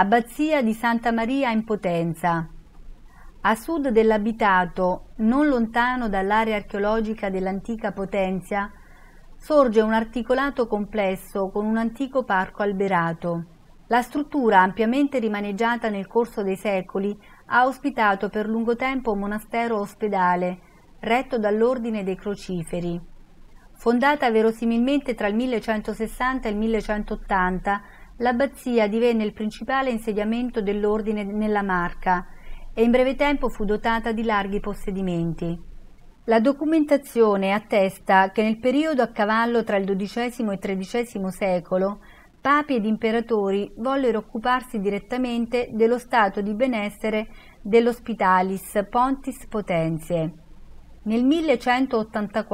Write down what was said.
Abbazia di Santa Maria in Potenza. A sud dell'abitato, non lontano dall'area archeologica dell'antica Potenza, sorge un articolato complesso con un antico parco alberato. La struttura, ampiamente rimaneggiata nel corso dei secoli, ha ospitato per lungo tempo un monastero ospedale, retto dall'Ordine dei Crociferi. Fondata verosimilmente tra il 1160 e il 1180, l'abbazia divenne il principale insediamento dell'ordine nella Marca e in breve tempo fu dotata di larghi possedimenti. La documentazione attesta che nel periodo a cavallo tra il XII e XIII secolo papi ed imperatori vollero occuparsi direttamente dello stato di benessere dell'Hospitalis Pontis Potenzie. Nel 1184